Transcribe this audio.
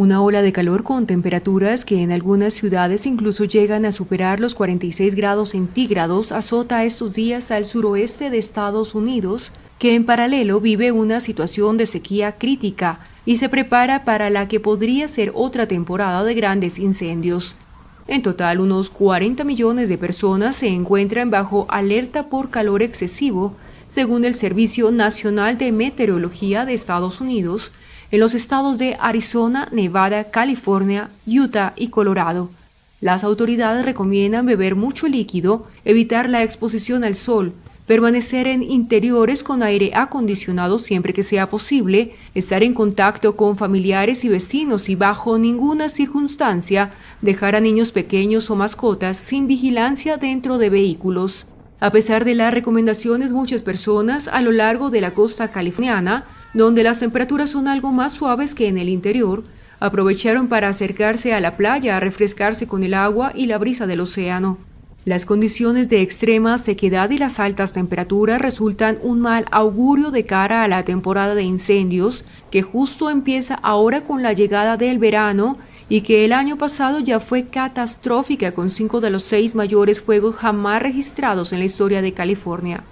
Una ola de calor con temperaturas que en algunas ciudades incluso llegan a superar los 46 grados centígrados azota estos días al suroeste de Estados Unidos, que en paralelo vive una situación de sequía crítica y se prepara para la que podría ser otra temporada de grandes incendios. En total, unos 40 millones de personas se encuentran bajo alerta por calor excesivo, según el Servicio Nacional de Meteorología de Estados Unidos, en los estados de Arizona, Nevada, California, Utah y Colorado. Las autoridades recomiendan beber mucho líquido, evitar la exposición al sol, permanecer en interiores con aire acondicionado siempre que sea posible, estar en contacto con familiares y vecinos y bajo ninguna circunstancia dejar a niños pequeños o mascotas sin vigilancia dentro de vehículos. A pesar de las recomendaciones, muchas personas a lo largo de la costa californiana donde las temperaturas son algo más suaves que en el interior, aprovecharon para acercarse a la playa a refrescarse con el agua y la brisa del océano. Las condiciones de extrema sequedad y las altas temperaturas resultan un mal augurio de cara a la temporada de incendios, que justo empieza ahora con la llegada del verano y que el año pasado ya fue catastrófica con cinco de los seis mayores fuegos jamás registrados en la historia de California.